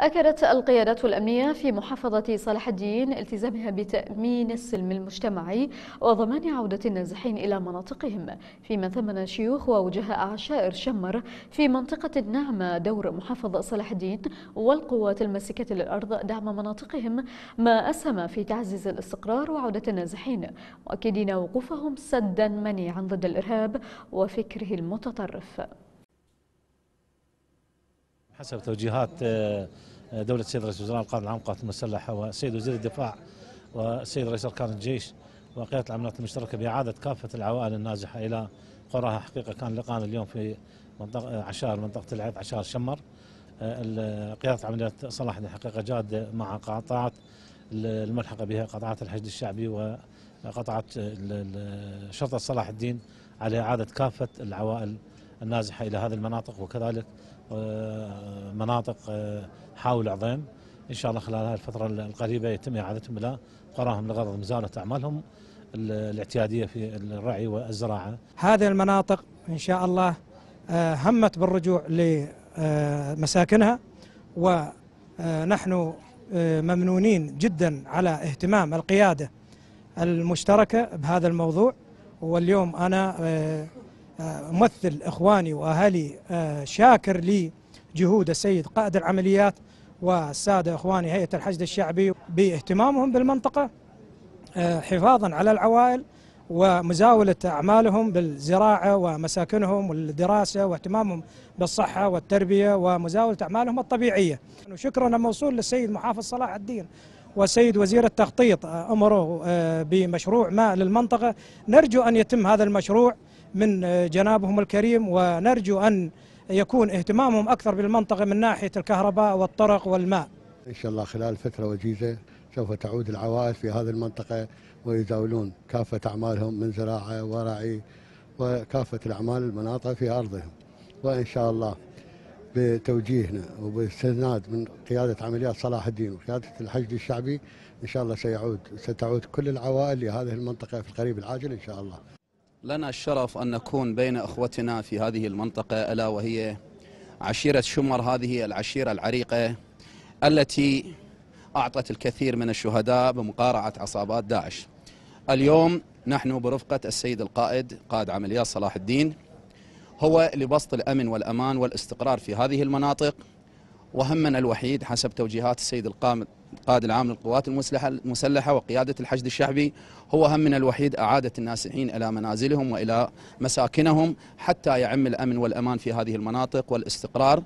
أكدت القيادات الأمنية في محافظة صلاح الدين التزامها بتأمين السلم المجتمعي وضمان عودة النازحين إلى مناطقهم فيما ثمن شيوخ ووجهاء عشائر شمر في منطقة النعمة دور محافظة صلاح الدين والقوات المسكة للأرض دعم مناطقهم ما أسهم في تعزيز الاستقرار وعودة النازحين مؤكدين وقوفهم سدا منيعا ضد الإرهاب وفكره المتطرف حسب توجيهات آه، آه، دولة السيد رئيس الوزراء القائد العام القوات المسلحة والسيد وزير الدفاع والسيد رئيس أركان الجيش وقيادة العمليات المشتركة بإعادة كافة العوائل النازحة إلى قراها حقيقة كان لقانا اليوم في منطقة آه، عشار منطقة العيب عشار شمر قيادة عمليات صلاح حقيقة جادة مع قطاعات الملحقة بها قطاعات الحشد الشعبي وقطاعات شرطة صلاح الدين على إعادة كافة العوائل النازحة إلى هذه المناطق وكذلك آه، مناطق آه، حاول عظيم إن شاء الله خلال هذه الفترة القريبة يتم إعادتهم إلى قراهم لغرض مزالة أعمالهم الاعتيادية في الرعي والزراعة هذه المناطق إن شاء الله آه، همت بالرجوع لمساكنها ونحن ممنونين جدا على اهتمام القيادة المشتركة بهذا الموضوع واليوم أنا ممثل إخواني وأهلي آه، شاكر لي جهود السيد قائد العمليات والسادة إخواني هيئة الحشد الشعبي باهتمامهم بالمنطقة آه، حفاظا على العوائل ومزاولة أعمالهم بالزراعة ومساكنهم والدراسة واهتمامهم بالصحة والتربية ومزاولة أعمالهم الطبيعية شكرا موصول للسيد محافظ صلاح الدين والسيد وزير التخطيط آه، أمره بمشروع ما للمنطقة نرجو أن يتم هذا المشروع من آه، جنابهم الكريم ونرجو أن يكون اهتمامهم أكثر بالمنطقة من ناحية الكهرباء والطرق والماء إن شاء الله خلال فترة وجيزة سوف تعود العوائل في هذه المنطقة ويزاولون كافة أعمالهم من زراعة ورعي وكافة الأعمال المناطق في أرضهم وإن شاء الله بتوجيهنا وباستناد من قيادة عمليات صلاح الدين وقيادة الحشد الشعبي إن شاء الله سيعود ستعود كل العوائل لهذه المنطقة في القريب العاجل إن شاء الله لنا الشرف أن نكون بين أخوتنا في هذه المنطقة ألا وهي عشيرة شمر هذه العشيرة العريقة التي أعطت الكثير من الشهداء بمقارعة عصابات داعش اليوم نحن برفقة السيد القائد قائد عمليات صلاح الدين هو لبسط الأمن والأمان والاستقرار في هذه المناطق وهمنا الوحيد حسب توجيهات السيد القائد القائد العام للقوات المسلحة وقيادة الحشد الشعبي هو همنا الوحيد إعادة النازحين إلى منازلهم وإلى مساكنهم حتى يعم الأمن والأمان في هذه المناطق والاستقرار